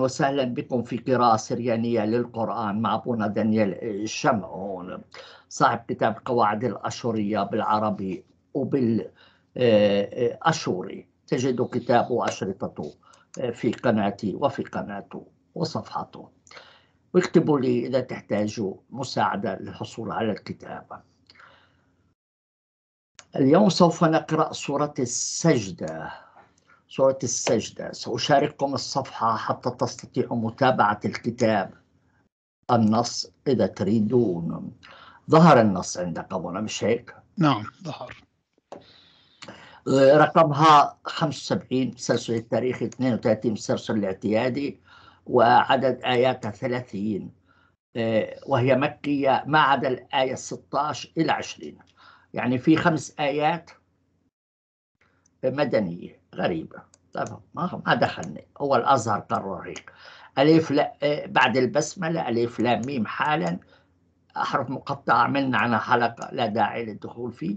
وسهلا بكم في قراءة سريانية للقرآن مع أبونا دانيال الشمعون صاحب كتاب قواعد الأشورية بالعربي وبالأشوري تجد كتابه وأشرطته آه، في قناتي وفي قناته وصفحته واكتبوا لي إذا تحتاجوا مساعدة للحصول على الكتاب اليوم سوف نقرأ سورة السجدة سورة السجدة سأشارككم الصفحة حتى تستطيعوا متابعة الكتاب النص إذا تريدون ظهر النص عندكم أبونا مش هيك؟ نعم ظهر رقمها 75 مسلسل التاريخي 32 مسلسل الاعتيادي وعدد آياتها آه، 30 وهي مكية ما عدا الآية 16 إلى 20 يعني في خمس آيات مدنية غريبة طبعا ما ما دخلني هو الازهر قراريق الف لا آه، بعد البسمله الف لام ميم حالا احرف مقطعه عملنا عنها حلقه لا داعي للدخول فيه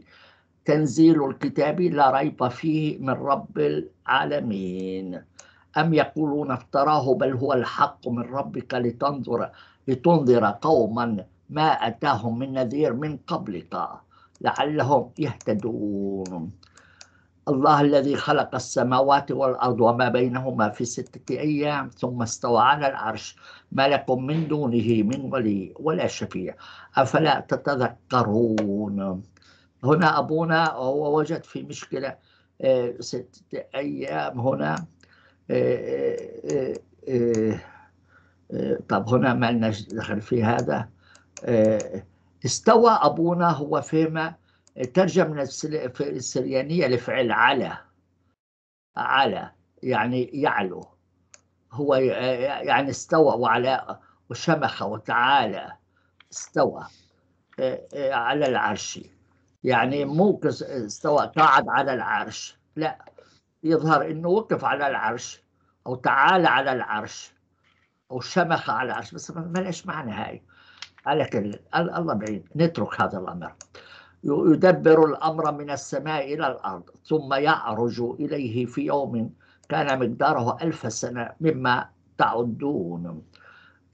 تنزيل الكتاب لا ريب فيه من رب العالمين أم يقولون افتراه بل هو الحق من ربك لتنظر لتنذر قوما ما أتاهم من نذير من قبلك لعلهم يهتدون الله الذي خلق السماوات والأرض وما بينهما في ستة أيام ثم استوى على العرش ما لكم من دونه من ولي ولا شفيع أفلا تتذكرون هنا أبونا هو وجد في مشكلة آه، ستة أيام هنا آه، آه، طب هنا ما لناش دخل في هذا استوى أبونا هو فهم ترجم من السريانية لفعل على على يعني يعلو هو آه، آه، يعني استوى وعلى وشمخ وتعالى استوى آه، على العرش يعني مو استوى قاعد على العرش لا يظهر انه وقف على العرش او تعالى على العرش او شمخ على العرش بس ما ليش معنى هاي على كل الله بعيد نترك هذا الامر يدبر الأمر من السماء إلى الأرض ثم يعرج إليه في يوم كان مقداره ألف سنة مما تعدون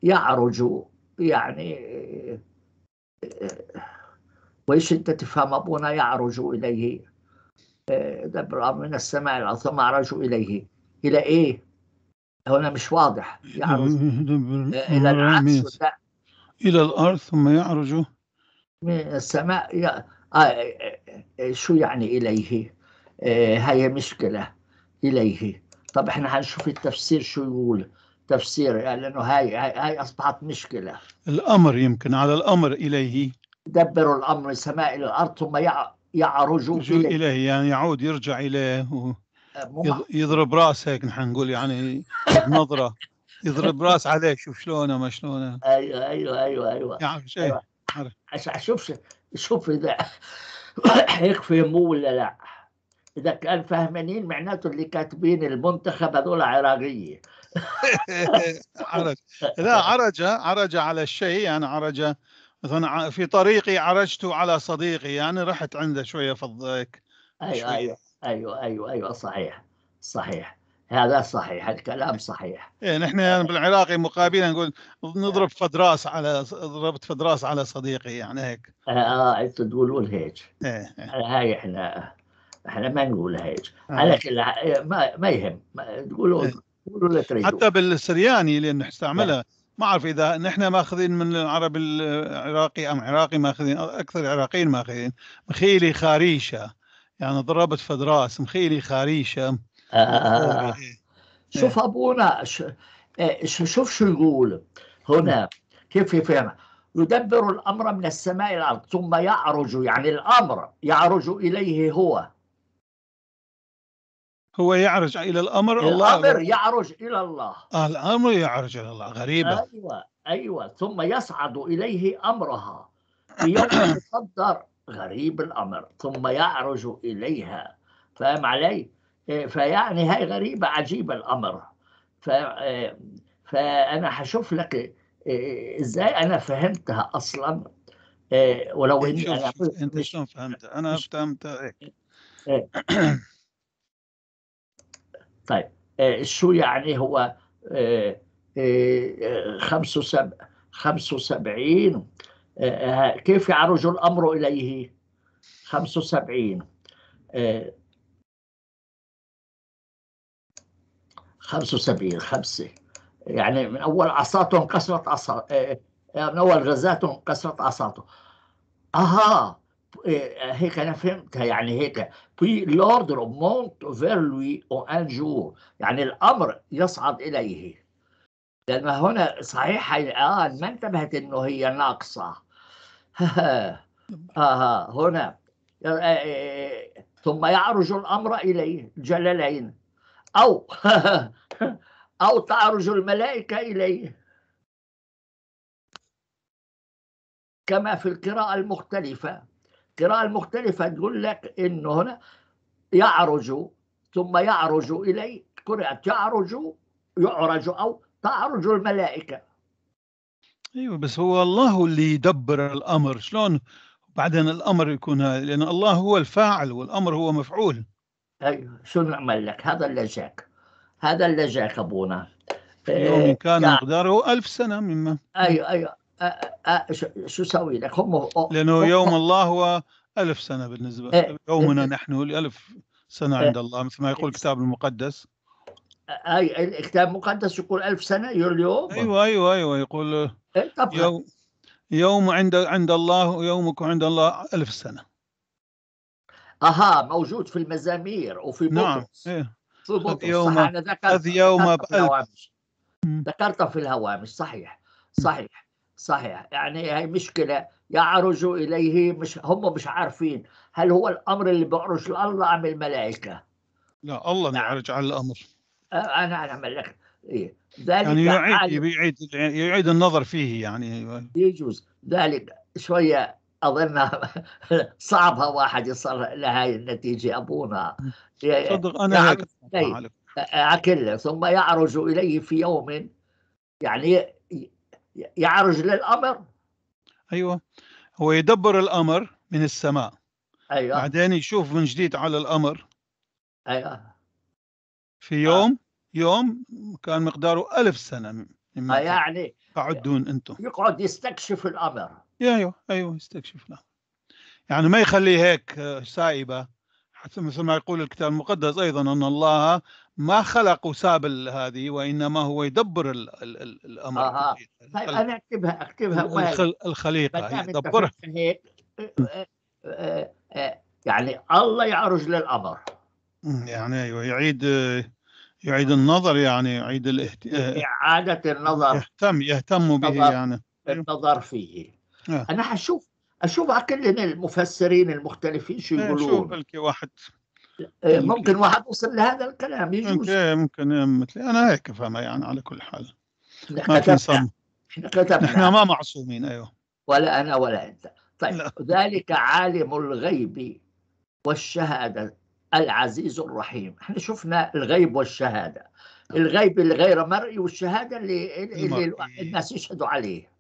يعرج يعني ويش أنت تفهم أبونا يعرج إليه دبر من السماء إلى الأرض ثم يعرج إليه إلى إيه؟ هنا مش واضح يعرج إلى العرش إلى الأرض ثم يعرج من السماء آه، آه، آه، شو يعني إليه هاي مشكلة إليه طب احنا هنشوف التفسير شو يقول تفسير لأنه هاي, هاي, هاي أصبحت مشكلة الأمر يمكن على الأمر إليه دبر الأمر السماء إلى الأرض ثم يعرج إليه. إليه يعني يعود يرجع إليه و... يضرب راس هيك نحن نقول يعني نظره يضرب راس عليك شوف شلونه ما شلونه ايوه ايوه ايوه ايوه, يعني شيء. أيوة. عشان اشوف شوف اذا يكفي مو ولا لا اذا كان فهمانين معناته اللي كاتبين المنتخب هذول عراقيه عرج لا عرج عرج على الشيء يعني عرج مثلا في طريقي عرجت على صديقي يعني رحت عنده شويه فضيك ايوه ايوه ايوه ايوه ايوه صحيح صحيح هذا صحيح الكلام صحيح إيه نحن يعني بالعراقي مقابلة نقول نضرب آه. فدراس على ضربت فدراس على صديقي يعني هيك اه, آه، انتم تقولون هيك إيه. إيه. آه، هاي احنا احنا ما نقول هيك آه. على كل ما ما يهم تقولون إيه. تقولوا حتى بالسرياني اللي نستعملها ما اعرف اذا نحن ماخذين من العرب العراقي ام عراقي ماخذين اكثر العراقيين ماخذين مخيلي خاريشه يعني ضربت فدراس مخيلي خاريشه آه، آه، آه، شوف إيه. ابونا إيه، شوف شو يقول هنا إيه. كيف يفهم يدبر الامر من السماء الى الارض ثم يعرج يعني الامر يعرج اليه هو هو يعرج الى الامر الله الامر يعرج الى الله آه الامر يعرج الى الله غريبه ايوه ايوه ثم يصعد اليه امرها في يوم يقدر غريب الامر ثم يعرج اليها فاهم علي؟ إيه، فيعني هاي غريبة عجيبة الأمر ف إيه، فأنا هشوف لك إيه، إزاي أنا فهمتها أصلا ولو إني أنا أنت شلون فهمتها؟ أنا فهمتها هيك طيب شو يعني هو 75 75 كيف يعرج الأمر إليه 75 75 خمسة يعني من أول عصاته انكسرت عصا إيه، إيه، من أول غزاته انكسرت عصاته أها إيه، هيك أنا فهمتها يعني هيك في لوردر مونت فيرلوي أو أن جور يعني الأمر يصعد إليه لما هنا صحيح الآن آه، ما انتبهت إنه هي ناقصة آه هنا ثم يعرج الأمر إليه جلالين أو أو تعرج الملائكة إليه كما في القراءة المختلفة القراءة المختلفة تقول لك إنه هنا يعرج ثم يعرج إليه قرأت يعرج يعرج أو تعرج الملائكة ايوه بس هو الله اللي يدبر الامر شلون بعدين الامر يكون لان الله هو الفاعل والامر هو مفعول أيوه شو نعمل لك هذا اللي جاك هذا اللي جاك أبونا يوم كان يعني مقداره ألف سنة مما أيوه أيوه أه أه شو سوي لك هم لأنه يوم الله هو ألف سنة بالنسبة أه يومنا إيه. نحن ألف سنة عند الله مثل ما يقول إيه. الكتاب المقدس أي الكتاب المقدس يقول ألف سنة اليوم أيوه أيوه أيوه يقول إيه، يوم يوم عند عند الله يومك عند الله ألف سنة اها موجود في المزامير وفي بطرس نعم إيه. في بطرس يوم انا ذكرت الهوامش ذكرتها في الهوامش صحيح صحيح صحيح يعني هي مشكله يعرج اليه مش هم مش عارفين هل هو الامر اللي بيعرج الله ام الملائكه؟ لا الله نعم. يعرج على الامر انا انا ملك إيه. ذلك يعني يعيد يعيد يعيد النظر فيه يعني يجوز ذلك شويه اظن صعبها واحد يصل لهي النتيجه ابونا صدق انا عكل يعني ثم يعرج اليه في يوم يعني يعرج للامر ايوه هو يدبر الامر من السماء ايوه بعدين يشوف من جديد على الامر ايوه في آه. يوم آه. يوم كان مقداره ألف سنه آه، يعني تعدون انتم يقعد يستكشف الامر ايوه ايوه يستكشف نعم يعني ما يخليه هيك آه، سائبه حتى مثل ما يقول الكتاب المقدس ايضا ان الله ما خلق وساب هذه وانما هو يدبر الـ الـ الـ الامر آه. طيب انا اكتبها اكتبها الخل الخليقه يدبرها آه، آه، يعني الله يعرج للامر يعني ايوه يعيد يعيد النظر يعني يعيد الاهت... اعاده النظر يهتم يهتم به يعني أيوه. النظر فيه آه. انا حشوف اشوف اكلهم المفسرين المختلفين شو إيه، يقولون شوف بلكي واحد إيه، طيب. ممكن, واحد وصل لهذا الكلام يجوز ممكن إيه، مثلي انا هيك فهمها يعني على كل حال ما كتبنا احنا كتبنا احنا ما معصومين ايوه ولا انا ولا انت طيب لا. ذلك عالم الغيب والشهاده العزيز الرحيم احنا شفنا الغيب والشهاده نعم. الغيب اللي غير مرئي والشهاده اللي, اللي الناس يشهدوا عليه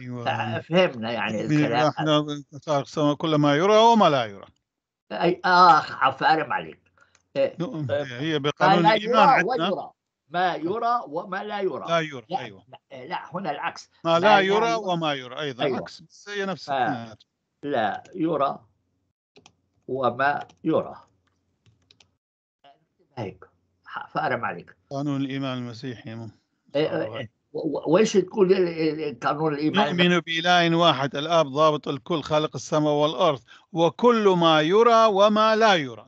أيوة. فهمنا يعني الكلام احنا كل ما يرى وما لا يرى اي اخ عفارم عليك إيه. طيب. هي بقانون الايمان عندنا ما نعم. يرى وما لا يرى لا يرى لا ايوه إيه، لا هنا العكس ما, ما لا يرى, يرى وما يرى ايضا أيوة. عكس بس هي نفس آه. لا يرى وما يرى هيك فارم عليك قانون الايمان المسيحي إيه, إيه، وايش تقول القانون الايمان؟ نؤمن باله واحد الاب ضابط الكل خالق السماء والارض وكل ما يرى وما لا يرى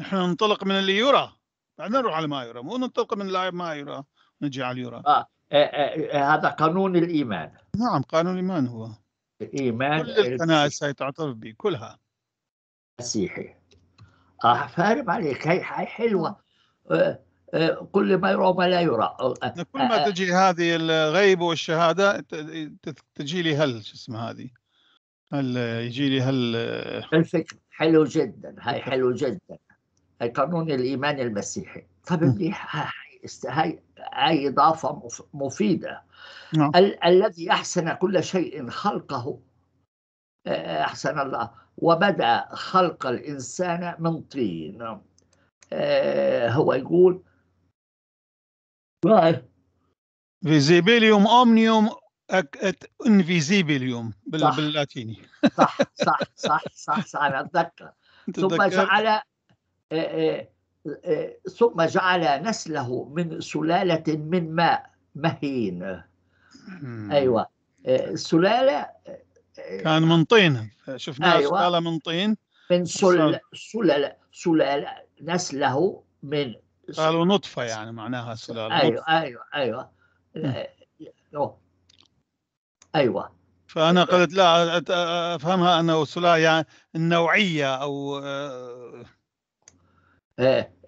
نحن ننطلق من اللي يرى بعدين نروح على ما يرى مو ننطلق من ما يرى نجي على يرى آه. آه, آه, آه هذا قانون الايمان نعم قانون الايمان هو الايمان كل الكنائس هي تعترف به كلها مسيحي اه فارب عليك هي حلوه آه, آه، كل ما يرى وما لا يرى كل ما تجي هذه الغيب والشهاده تجي لي هل شو اسمه هذه هل يجي لي هل الفكر حلو جدا هاي حلو جدا هاي قانون الايمان المسيحي طب هاي هاي هاي اضافه مفيده نعم. ال- الذي احسن كل شيء خلقه احسن الله وبدا خلق الانسان من طين هو يقول رائع فيزيبيليوم اومنيوم ات انفيزيبيليوم باللاتيني صح صح صح صح صح انا اتذكر ثم جعل آه، آه، آه، ثم جعل نسله من سلالة من ماء مهين أيوة السلالة كان من طين شفناه أيوة. سلالة من طين من سل... سلالة سلالة نسله من قالوا نطفه يعني معناها سلاله أيوة،, ايوه ايوه ايوه ايوه, فانا أيوة. قلت لا افهمها انه سلاله يعني النوعيه او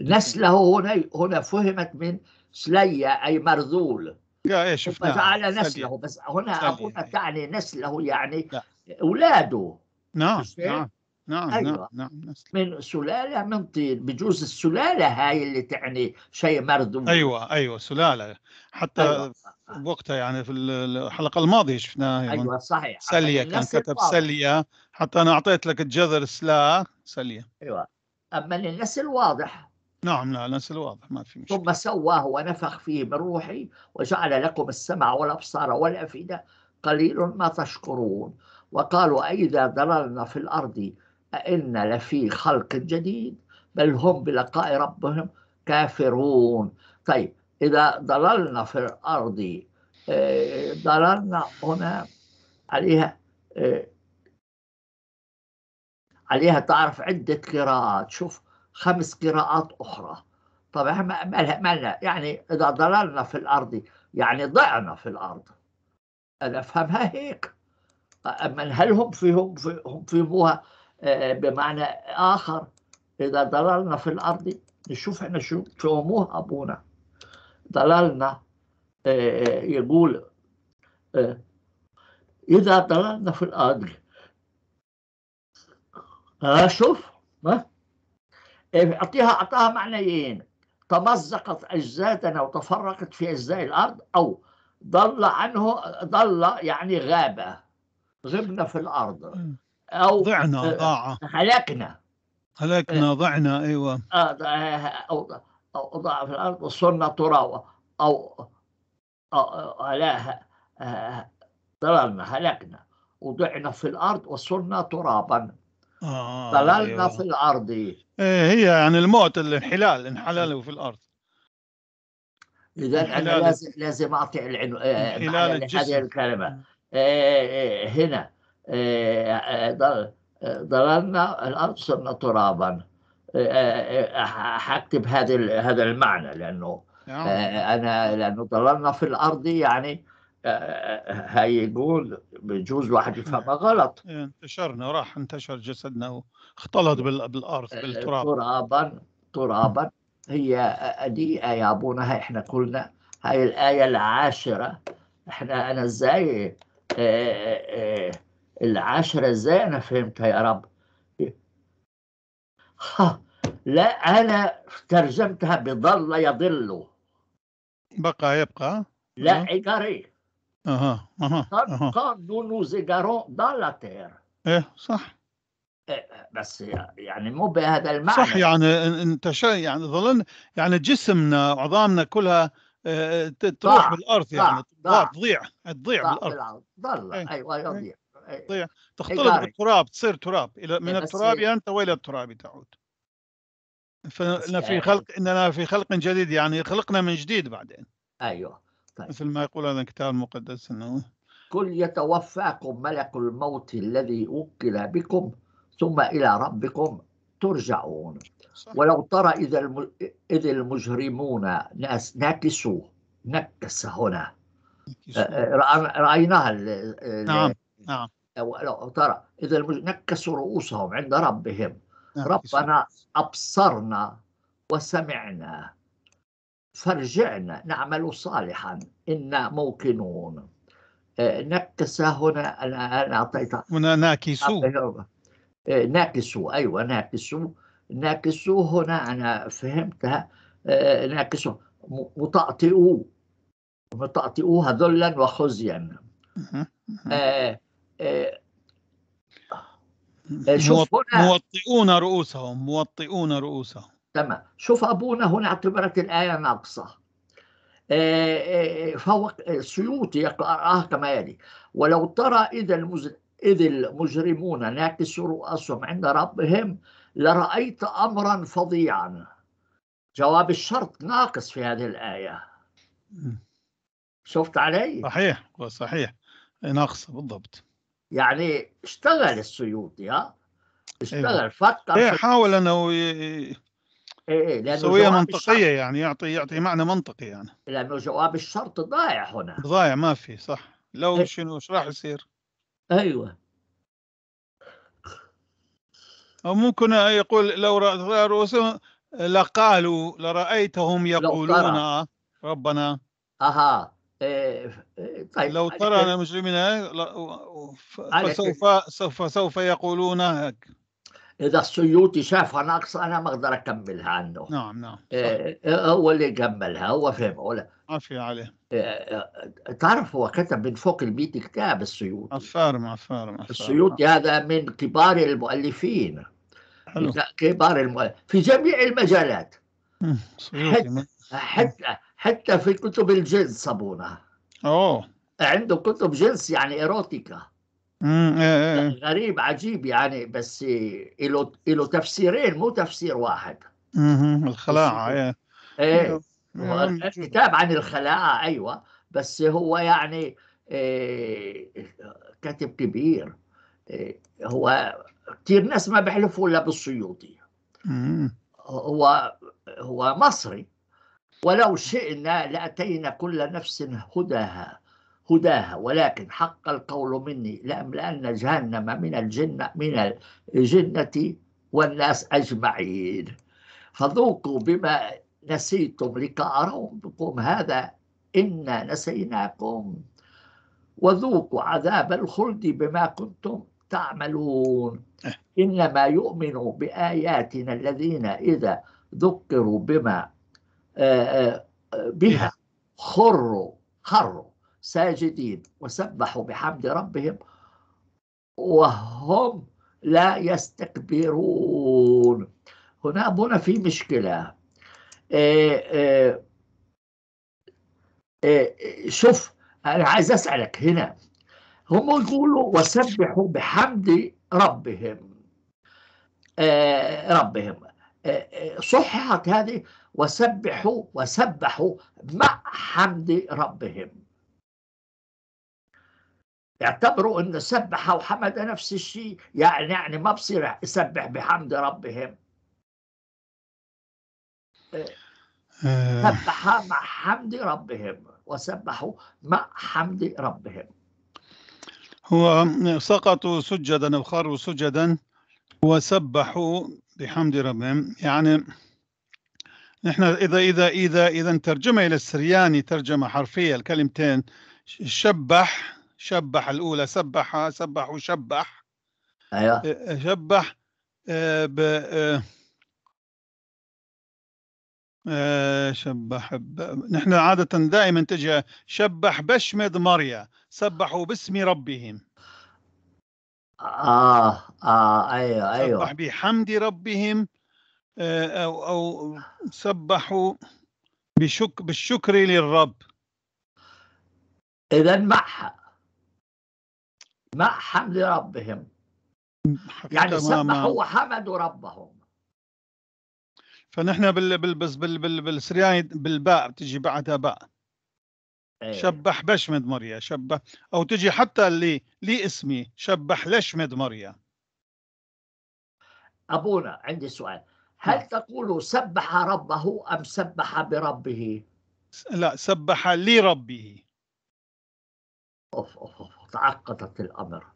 نسله آه، إيه. هنا هنا فهمت من سلية أي مرذول يا إيه، شفناها فجعل نسله بس هنا أقول تعني إيه. نسله يعني لا. أولاده نعم نعم نعم أيوة. نعم نعم من سلالة من طين بجوز السلالة هاي اللي تعني شيء مردود أيوة أيوة سلالة حتى أيوة. وقتها يعني في الحلقة الماضية شفناها أيوة صحيح سلية أيوة، كان كتب الواضح. سلية حتى أنا أعطيت لك الجذر سلا سلية أيوة أما للناس واضح نعم, نعم، لا نسل واضح ما في مشكلة ثم سواه ونفخ فيه من روحي وجعل لكم السمع والأبصار والأفئدة قليل ما تشكرون وقالوا أئذا ضللنا في الأرض أئن لفي خلق جديد بل هم بلقاء ربهم كافرون طيب إذا ضللنا في الأرض آه، ضللنا هنا عليها آه، عليها تعرف عدة قراءات شوف خمس قراءات أخرى طبعا مالنا يعني إذا ضللنا في الأرض يعني ضعنا في الأرض أنا أفهمها هيك أما هل هم فيهم فيهم فيهم فيهم آه، بمعنى آخر إذا ضللنا في الأرض نشوف إحنا شو توموه أبونا ضللنا آه، آه، يقول إذا ضللنا في الأرض شوف ما إيه، أعطيها أعطاها معنيين تمزقت أجسادنا وتفرقت في أجزاء الأرض أو ضل عنه ضل يعني غابة غبنا في الأرض او ضعنا آه، ضاع هلكنا هلكنا آه. ضعنا ايوه آه، او او ضاع في الارض وصرنا تراوه او لا ضللنا هلكنا وضعنا في الارض وصرنا ترابا ضللنا آه أيوة. في الارض ايه هي يعني الموت الانحلال انحلاله إيه. في الارض اذا انا لازم لازم اعطي العنوان هذه الكلمه إيه،, إيه إيه هنا آه، آه، آه، ضربنا الارض صرنا ترابا حكتب هذا هذا المعنى لانه نعم. انا لانه ضللنا في الارض يعني هيقول بجوز واحد يفهمها غلط إيه، انتشرنا راح انتشر جسدنا واختلط بالارض بالتراب ترابا ترابا هي دي يا آية ابونا احنا قلنا هاي الايه العاشره احنا انا ازاي العشرة ازاي انا فهمتها يا رب ها لا انا ترجمتها بضل يضل بقى يبقى لا ايجاري اها اها quand nous nous égarons ايه صح إيه، بس يعني مو بهذا المعنى صح يعني انت يعني ظلنا يعني جسمنا عظامنا كلها آه، تروح بالارض يعني تضيع تضيع بالارض ضل إيه، ايوه إيه. يضيع تضيع إيه. طيب، تختلط بالتراب تصير تراب الى إيه، من التراب إيه. انت والى التراب تعود فانا في خلق اننا في خلق جديد يعني خلقنا من جديد بعدين ايوه طيب. مثل ما يقول هذا الكتاب المقدس انه قل يتوفاكم ملك الموت الذي وكل بكم ثم الى ربكم ترجعون صح. ولو ترى اذا الم... اذ المجرمون ناس ناكسوا نكس هنا آه، آه، رايناها ال... نعم نعم أو ترى إذا نكسوا رؤوسهم عند ربهم نعم. ربنا أبصرنا وسمعنا فارجعنا نعمل صالحا إنا موقنون آه، نكس هنا أنا أنا أعطيت هنا ناكسو آه، ناكسو أيوة ناكسو ناكسو هنا أنا فهمتها آه، ناكسو مطاطئو متأطئوا ذلا وخزيا آه، شوف موطئون رؤوسهم موطئون رؤوسهم تمام شوف أبونا هنا اعتبرت الآية ناقصة آه، آه، فهو السيوطي يقرأها كما يلي ولو ترى إذا المزل إذ المجرمون ناكسوا رؤوسهم عند ربهم لرأيت أمرا فظيعا جواب الشرط ناقص في هذه الآية شفت علي؟ صحيح صحيح ناقصة بالضبط يعني اشتغل السيوطي ها اشتغل ايه. فكر ايه حاول انه ي... ايه, إيه، لانه يسويها منطقيه الشرط. يعني يعطي يعطي معنى منطقي يعني لانه جواب الشرط ضايع هنا ضايع ما في صح لو إيه. شنو ايش راح يصير؟ ايوه او ممكن يقول لو رؤوسهم لقالوا لرايتهم يقولون آه، ربنا اها آه، آه، طيب لو آه، ترى مجرمنا فسوف سوف سوف يقولون هك اذا السيوطي شافها ناقص انا ما اقدر اكملها عنه نعم نعم هو اللي كملها هو فهم ولا عافية عليه تعرف هو كتب من فوق ال 100 كتاب السيوطي عفار عفار السيوطي هذا من كبار المؤلفين حلو كبار المؤلفين في جميع المجالات حتى حتى حتى في كتب الجنس صابونه اوه عنده كتب جنس يعني ايروتيكا امم غريب عجيب يعني بس له له تفسيرين مو تفسير واحد اها الخلاعه ايه ايه كتاب عن الخلاعه ايوه بس هو يعني إيه كاتب كبير إيه هو كثير ناس ما بيحلفوا الا بالسيوطي هو هو مصري ولو شئنا لأتينا كل نفس هداها هداها ولكن حق القول مني لأملأن جهنم من الجنة من الجنة والناس أجمعين فذوقوا بما نسيتم لقاء ربكم هذا إنا نسيناكم وذوقوا عذاب الخلد بما كنتم تعملون أه. إنما يؤمن بآياتنا الذين إذا ذكروا بما آه، آه، بها خروا خروا ساجدين وسبحوا بحمد ربهم وهم لا يستكبرون هنا هنا في مشكلة آه، شوف أنا عايز أسألك هنا هم يقولوا وسبحوا بحمد ربهم ربهم صححت هذه وسبحوا وسبحوا مع حمد ربهم اعتبروا ان سبح وحمد نفس الشيء يعني يعني ما بصير يسبح بحمد ربهم آه. سبح مع حمد ربهم وسبحوا مع حمد ربهم هو سقطوا سجدا او خروا سجدا وسبحوا بحمد ربهم يعني نحن إذا إذا إذا إذا ترجمة إلى السرياني ترجمة حرفية الكلمتين شبح شبح الأولى سبح سبح وشبح أيوة آه، آه، شبح آه، ب شبح ب... نحن عادة دائما تجي شبح بشمد ماريا سبحوا باسم ربهم آه آه أيوة أيوة سبح بحمد ربهم آه، أو أو سبحوا بشك بالشكر للرب إذا معها مع حمد ربهم يعني سبحوا وحمدوا ربهم فنحن بال بال بس بال بال بالسرياني بالباء بتجي بعدها باء إيه. شبح بشمد مريا شبح او تجي حتى اللي لي اسمي شبح لشمد مريا ابونا عندي سؤال هل نعم. تقول سبح ربه أم سبح بربه لا سبح لربه أوف أوف أوف تعقدت الأمر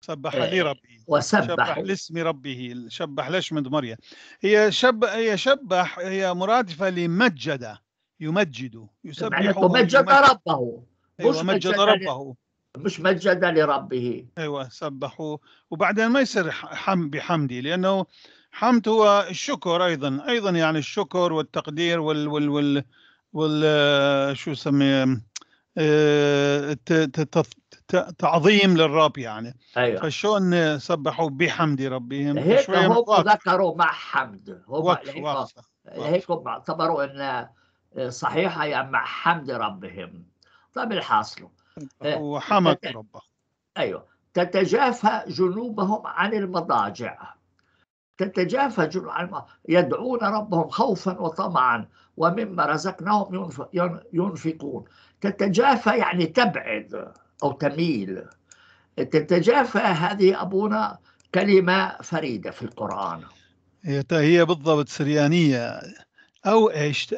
سبح آه، لربه وسبح شبح لاسم ربه شبح ليش من مريم هي شب هي شبح هي مرادفه لمجد يمجد يسبح يعني مجد ربه أيوة مش مجد, مجد ربه مش مجد لربه ايوه سبحوا وبعدين ما يصير حم بحمدي لانه حمد هو الشكر ايضا ايضا يعني الشكر والتقدير وال وال وال, وال شو سمي آه، تعظيم للرب يعني أيوة. فشون سبحوا بحمد ربهم هيك هم ذكروا مع حمد هم يعني هيك, اعتبروا ان آه، صحيحه يعني مع حمد ربهم طب الحاصل آه، وحمد ربه ايوه تتجافى جنوبهم عن المضاجع تتجافى جنوح يدعون ربهم خوفا وطمعا ومما رزقناهم ينفقون تتجافى يعني تبعد أو تميل تتجافى هذه أبونا كلمة فريدة في القرآن هي بالضبط سريانية أو إيش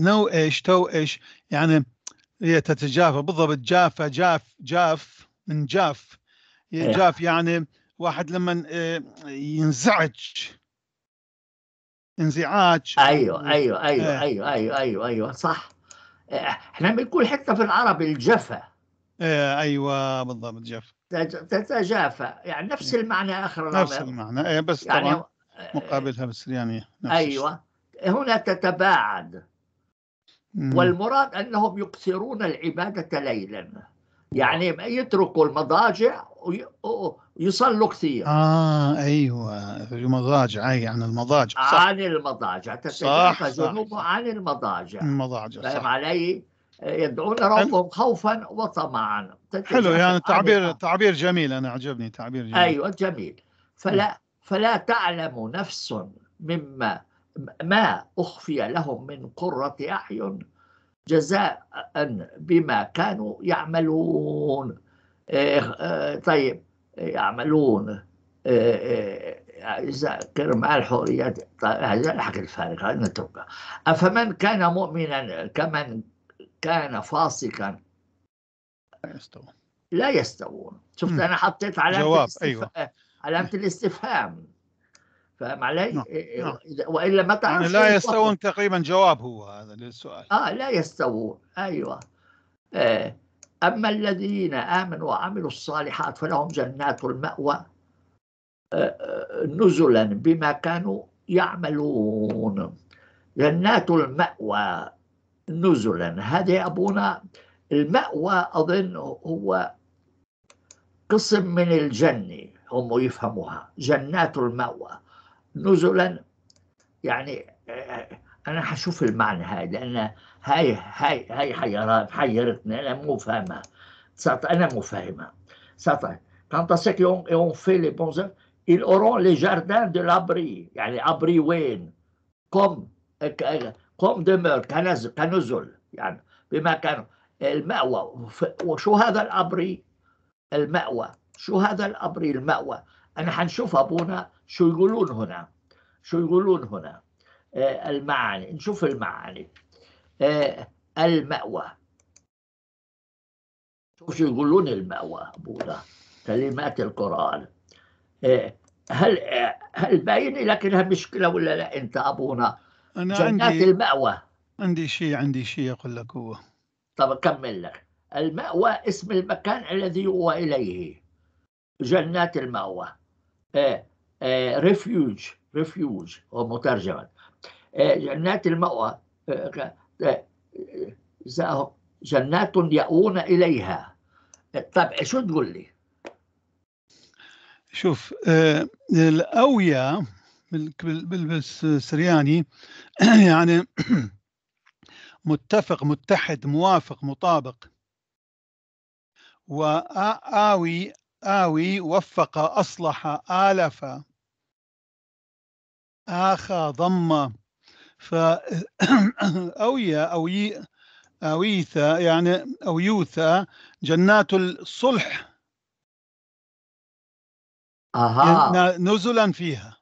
نو إيش تو إيش يعني هي تتجافى بالضبط جافة جاف جاف من جاف إيه. جاف يعني واحد لما آه، ينزعج انزعاج ايوه ايوه ايوه آه. ايوه ايوه ايوه ايوه صح احنا بنقول حتى في العربي الجفا آه، ايوه بالضبط جفا تتجافى يعني نفس إيه. المعنى اخر نفس المعنى إيه، بس يعني طبعا مقابلها بس يعني نفس ايوه هنا تتباعد والمراد انهم يكثرون العباده ليلا يعني يتركوا المضاجع يصلوا كثير اه ايوه في المضاجع اي عن يعني المضاجع صح. عن المضاجع تتجافى جنوبه عن المضاجع المضاجع فاهم علي؟ يدعون ربهم خوفا وطمعا حلو يعني تعبير تعبير جميل انا عجبني تعبير جميل ايوه جميل فلا فلا تعلم نفس مما ما اخفي لهم من قره اعين جزاء بما كانوا يعملون آه، آه، طيب آه، يعملون إذا كانوا مع طيب، هذا الحكي الفارغ هذا نتركه أفمن كان مؤمنا كمن كان فاسقا يستوون لا يستوون شفت أنا حطيت علامة جواب الاستفهام. أيوة علامة الاستفهام فاهم علي؟ نعم، إيه، إيه، نعم. والا ما يعني لا إيه يستوون تقريبا جواب هو هذا للسؤال اه لا يستوون ايوه آه. أما الذين آمنوا وعملوا الصالحات فلهم جنات المأوى آه، آه، نزلا بما كانوا يعملون جنات المأوى نزلا هذه أبونا المأوى أظن هو قسم من الجنة هم يفهموها جنات المأوى نزلا يعني آه، انا هشوف المعنى هاي لان هاي هاي هاي حيرات حيرتني انا مو فاهمها انا مو فاهمها صارت كان تسك يوم يوم في لي بونزر les bons œuvres, ils auront les jardins de l'abri, يعني abri وين كوم دمر كنز كنزل يعني بما كانوا المأوى وشو هذا الأبري المأوى شو هذا الأبري المأوى أنا حنشوف أبونا شو يقولون هنا شو يقولون هنا آه، المعاني نشوف المعاني آه، المأوى شوف يقولون المأوى أبونا كلمات القرآن آه، هل هل باين لك انها مشكله ولا لا انت ابونا انا جنات عندي المأوى عندي شيء عندي شيء اقول لك هو طب اكمل لك المأوى اسم المكان الذي هو اليه جنات المأوى ايه ريفيوج ريفيوج هو جنات المأوى آه، آه، آه، جنات يأوون إليها طب شو تقول لي شوف الأوية بالسرياني يعني متفق متحد موافق مطابق وآوي آوي وفق أصلح آلف آخى ضم ف أويا أو ي أو يعني أو يوثا جنات الصلح أها يعني نزلا فيها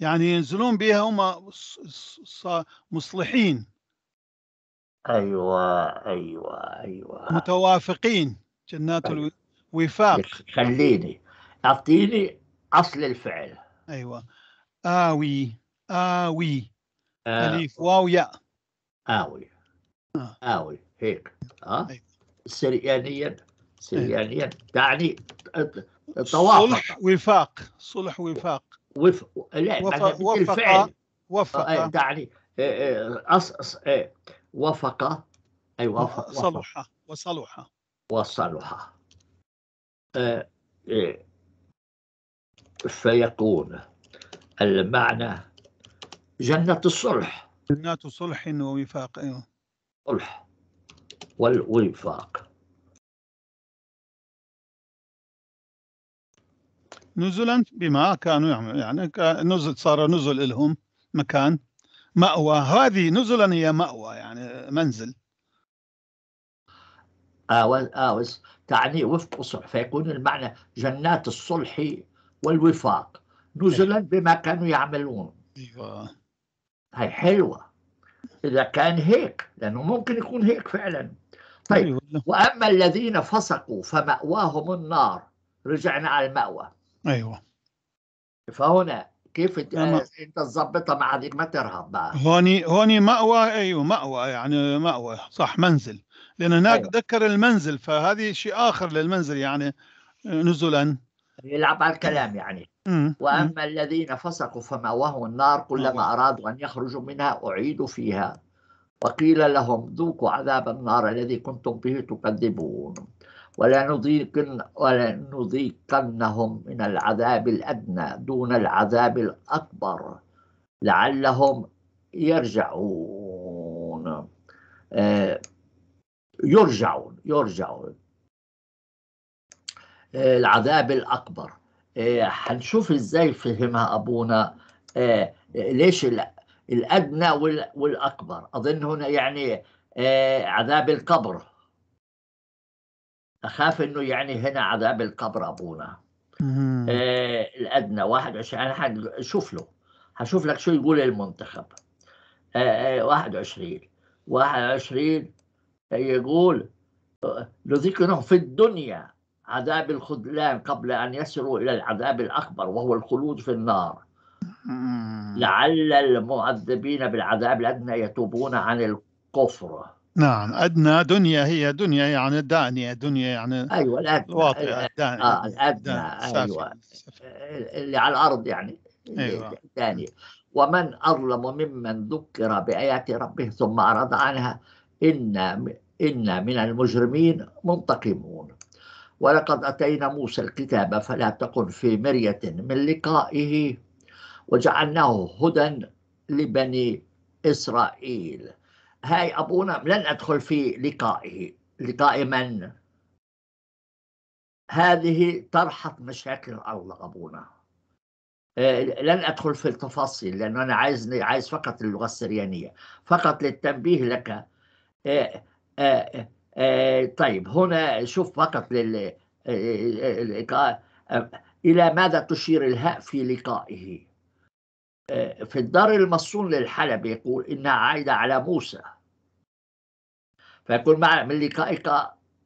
يعني ينزلون بها هم مصلحين ايوه ايوه ايوه متوافقين جنات طيب. الوفاق خليني اعطيني اصل الفعل ايوه اوي اوي آه، الف واو ياء اوي آه. اوي هيك اه طيب. سريانيا سريانيا تعني توافق صلح وفاق صلح وفاق وف... لا وف... وفق وفق تعني أص... وفق اي وفق صلح وصلح وصلح آه، فيكون المعنى جنة الصلح جنات صلح ووفاق أيوة صلح والوفاق نزلا بما كانوا يعملون يعني نزل صار نزل لهم مكان مأوى هذه نزلا هي مأوى يعني منزل آوز آه، آوز آه، تعني وفق الصلح فيكون المعنى جنات الصلح والوفاق نزلا إيه. بما كانوا يعملون ايوه هاي حلوة إذا كان هيك لأنه ممكن يكون هيك فعلا طيب أيوة، وأما الذين فسقوا فمأواهم النار رجعنا على المأوى أيوة فهنا كيف آه، انت تظبطها مع هذيك ما ترهب بقى هوني هوني مأوى ايوه مأوى يعني مأوى صح منزل لان هناك أيوة. ذكر المنزل فهذه شيء اخر للمنزل يعني نزلا يلعب على الكلام يعني وأما الذين فسقوا فمأواهم النار كلما أرادوا أن يخرجوا منها أعيدوا فيها وقيل لهم ذوقوا عذاب النار الذي كنتم به تكذبون ولا نذيقن ولا نذيقنهم من العذاب الأدنى دون العذاب الأكبر لعلهم يرجعون آه، يرجعون يرجعون العذاب الأكبر آه، هنشوف إزاي فهمها أبونا آه، ليش الأدنى والأكبر أظن هنا يعني آه، عذاب القبر أخاف إنه يعني هنا عذاب القبر أبونا الأدنى واحد وعشرين أنا هشوف له هشوف لك شو يقول المنتخب واحد وعشرين واحد وعشرين يقول نذكرهم في الدنيا عذاب الخذلان قبل أن يصلوا إلى العذاب الأكبر وهو الخلود في النار لعل المعذبين بالعذاب الأدنى يتوبون عن الكفر نعم أدنى دنيا هي دنيا يعني الدانية دنيا يعني أيوة الأدنى الواطئة. آه، الدانية آه الأدنى أيوة اللي على الأرض يعني أيوة. الدانية ومن أظلم ممن ذكر بآيات ربه ثم أعرض عنها إن إن من المجرمين منتقمون ولقد أتينا موسى الكتاب فلا تكن في مرية من لقائه وجعلناه هدى لبني إسرائيل هاي أبونا لن أدخل في لقائه لقاء من هذه طرحة مشاكل الله أبونا آه، لن ادخل في التفاصيل لان انا عايز عايز فقط اللغه السريانيه فقط للتنبيه لك آه، آه، آه، طيب هنا شوف فقط لل آه، آه، إلى ماذا تشير الهاء في لقائه في الدار المصون للحلب يقول إنها عائدة على موسى فيقول مع من لقائك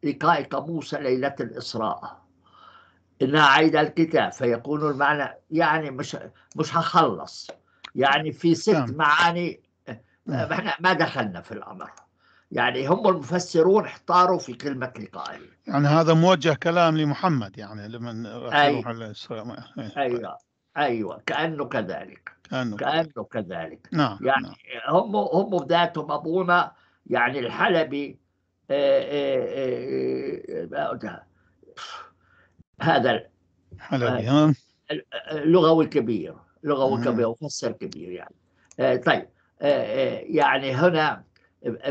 لقائك موسى ليلة الإسراء إنها عائدة الكتاب فيكون المعنى يعني مش مش هخلص يعني في ست نعم. معاني نعم. ما دخلنا في الأمر يعني هم المفسرون احتاروا في كلمة لقائه يعني هذا موجه كلام لمحمد يعني لمن أي... أيوة. إيه، طيب. أيوة أيوة كأنه كذلك كأنه, كأنه كذلك نعم يعني نعم. هم هم ذاتهم أبونا يعني الحلبي هذا حلبي لغوي كبير لغوي كبير مفسر كبير يعني آه، طيب آه، آه، يعني هنا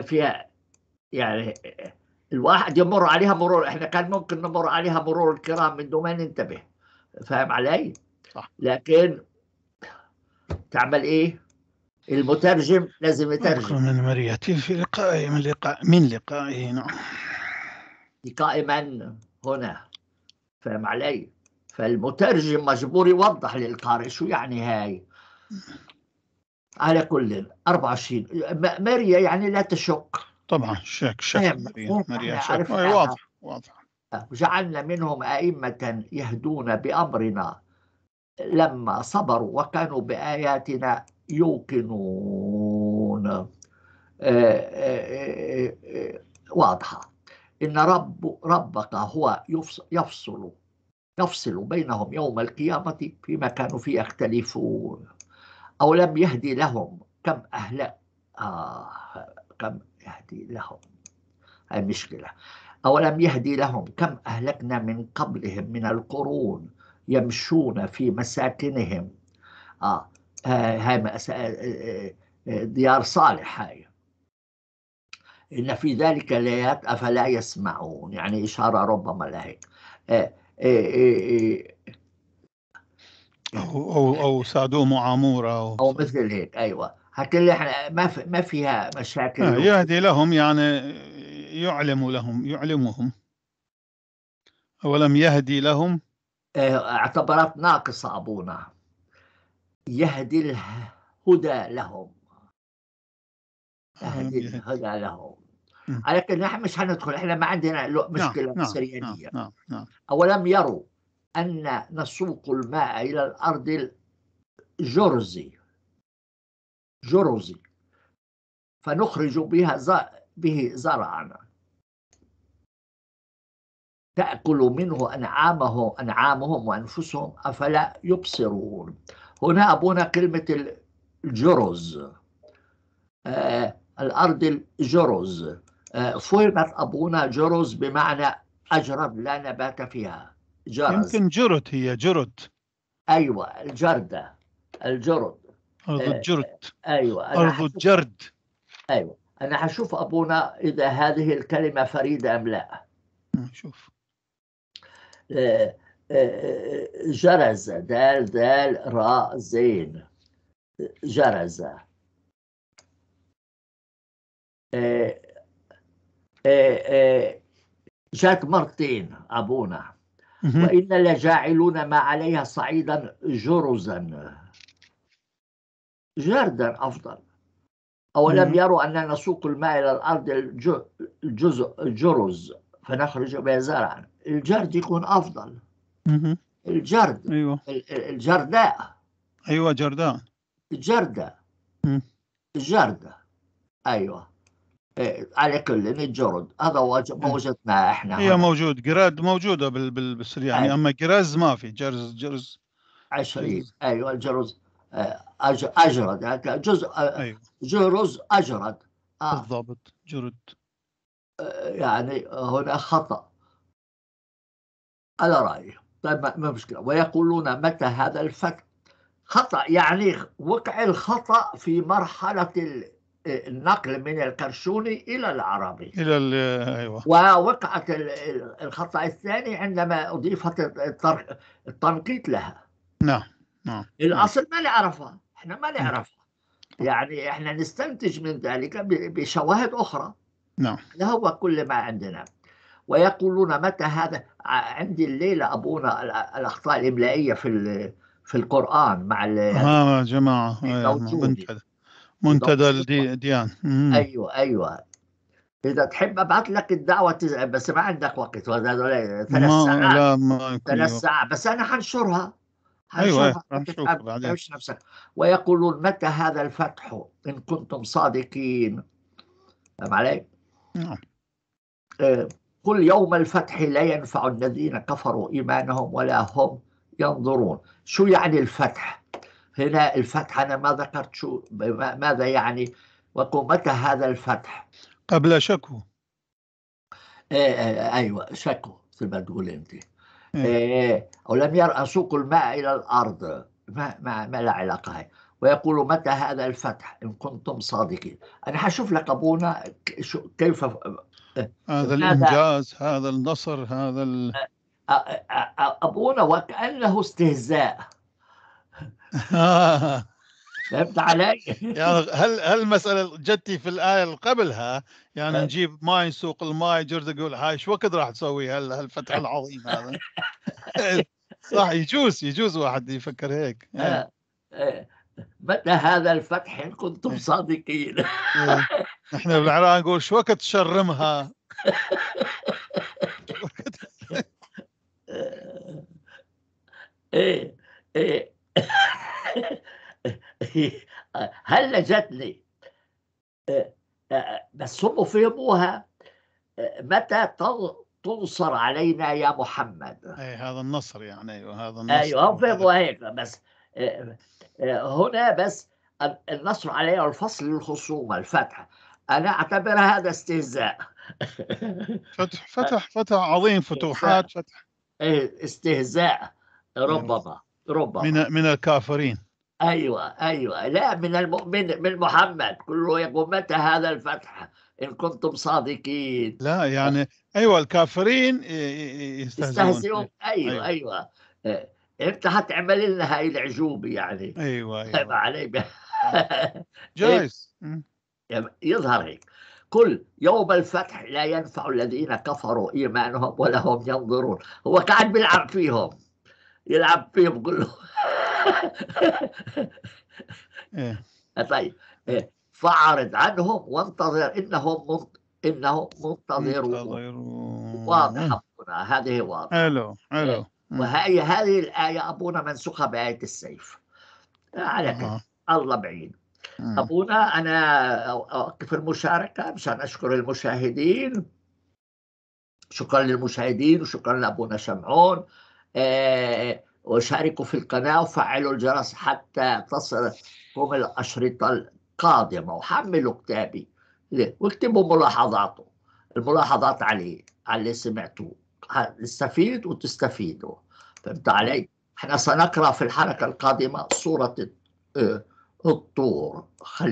فيها يعني الواحد يمر عليها مرور احنا كان ممكن نمر عليها مرور الكرام من دون ما ننتبه فاهم علي؟ صح. لكن تعمل ايه؟ المترجم لازم يترجم من مريتي في لقائي من لقاء من لقائه نعم لقاء من هنا فاهم علي؟ فالمترجم مجبور يوضح للقارئ شو يعني هاي على كل 24 ماريا يعني لا تشك طبعا شك الشيخ مريم مريم شك واضح واضح جعلنا منهم أئمة يهدون بأمرنا لما صبروا وكانوا بآياتنا يوقنون آه، آه، آه، واضحة إن رب ربك هو يفصل يفصل بينهم يوم القيامة فيما كانوا فيه يختلفون أو لم يهدي لهم كم أهلك آه كم يهدي لهم المشكلة أولم يهدي لهم كم أهلكنا من قبلهم من القرون يمشون في مساكنهم آه, آه، هاي آه،, آه،, آه ديار صالح هاي إن في ذلك الآيات أفلا يسمعون يعني إشارة ربما لهيك آه أو أو أو سعدوم وعمورة أو, أو مثل هيك أيوة هتلاقي ما في ما فيها مشاكل آه يهدي لهم يعني يعلم لهم يعلمهم ولم يهدي لهم إيه، اعتبرت ناقصة أبونا يهدي الهدى لهم يهدي الهدى لهم لكن نحن مش هندخل احنا ما عندنا نعم، مشكلة نعم. نعم، سريانية نعم. نعم. أولم يروا أن نسوق الماء إلى الأرض الجرزي جرزي فنخرج بها به زرعنا تأكل منه أنعامه أنعامهم وأنفسهم أفلا يبصرون هنا أبونا كلمة الجرز آه الأرض الجرز آه فهمت أبونا جرز بمعنى أجرب لا نبات فيها جرز يمكن جرد هي جرد أيوة الجردة الجرد أرض آه، الجرد أيوة أرض الجرد أيوة أنا هشوف أبونا إذا هذه الكلمة فريدة أم لا شوف آه، آه، جرز دال دال راء زين جرز جاك مرتين أبونا وإن لجاعلون ما عليها صعيدا جرزا جاردا أفضل أولم يروا أننا نسوق الماء إلى الأرض الجزء الجرز فنخرج به زرعا الجرد يكون أفضل الجرد أيوة الجرداء أيوة جرداء الجرداء الجرداء أيوة إيه، على كل الجرد يعني هذا ما احنا هي هنا. موجود جراد موجوده بال... يعني أيوة. اما جرز ما في جرز جرز 20 ايوه الجرز آه، اجرد يعني جزء آه، آه، أيوه. جرز اجرد بالضبط جرد يعني هنا خطا على رايي طيب ما مشكله ويقولون متى هذا الفتح خطا يعني وقع الخطا في مرحله النقل من الكرشوني الى العربي الى ايوه ووقعت الخطا الثاني عندما اضيفت التنقيط لها نعم نعم الاصل ما نعرفها احنا ما نعم. نعرفها يعني احنا نستنتج من ذلك بشواهد اخرى نعم هذا هو كل ما عندنا ويقولون متى هذا عندي الليله ابونا الاخطاء الاملائيه في في القران مع اه جماعه آه، منتدى منتدى الديان ايوه ايوه اذا تحب ابعث لك الدعوه بس ما عندك وقت ثلاث ساعات ثلاث ساعات بس انا حنشرها ايوه, أيوة، تشوف نفسها ويقولون متى هذا الفتح ان كنتم صادقين فهم علي؟ نعم آه. قل يوم الفتح لا ينفع الذين كفروا ايمانهم ولا هم ينظرون شو يعني الفتح هنا الفتح انا ما ذكرت شو ماذا يعني وقل متى هذا الفتح قبل شكو آه،, آه آه ايوه شكو مثل ما تقول انت آه، ولم سوق الماء إلى الأرض ما, ما, ما لا علاقة هي ويقول متى هذا الفتح إن كنتم صادقين أنا حشوف لك أبونا كيف آه، هذا الإنجاز هذا النصر هذا ال... آه، أبونا وكأنه استهزاء فهمت علي؟ يعني هل هل المساله جتي في الايه اللي قبلها يعني ف... نعم. نجيب ماي نسوق الماي جرد يقول هاي ايش وقت راح تسوي هل هالفتح العظيم هذا؟ صح يجوز يجوز واحد يفكر هيك آه، يعني. آه، متى هذا الفتح ان كنتم إيه. صادقين إيه. نحن بالعراق نقول شو وقت تشرمها ايه ايه جتني أه، أه، بس هم فهموها أه، متى تنصر علينا يا محمد أي هذا النصر يعني أيوة هذا النصر أيوة هم فهموا هيك بس هنا بس النصر علينا الفصل الخصومة الفتح أنا أعتبر هذا استهزاء فتح فتح فتح عظيم فتوحات فتح إيه، استهزاء أيوة. ربما ربما من من الكافرين أيوة أيوة لا من المؤمن من محمد كله يقول متى هذا الفتح إن كنتم صادقين لا يعني أيوة الكافرين يستهزئون يستهزئون أيوة أيوة, أيوة. إيه، أنت حتعمل لنا هاي العجوب يعني أيوة أيوة علي إيه، جايز يظهر هيك قل يوم الفتح لا ينفع الذين كفروا إيمانهم ولا هم ينظرون هو قاعد بيلعب فيهم يلعب فيهم كله طيب إيه، فاعرض عنهم وانتظر انهم منت... انهم منتظرون واضح ابونا هذه واضحه الو الو إيه، وهي هذه الايه ابونا منسوخه بايه السيف على كده الله بعيد ابونا انا اوقف المشاركه مشان اشكر المشاهدين شكرا للمشاهدين وشكرا لابونا شمعون آه وشاركوا في القناة وفعلوا الجرس حتى تصلكم الأشرطة القادمة وحملوا كتابي واكتبوا ملاحظاته الملاحظات عليه على اللي سمعتوه نستفيد وتستفيدوا فهمت علي؟ احنا سنقرأ في الحلقة القادمة صورة آه، الطور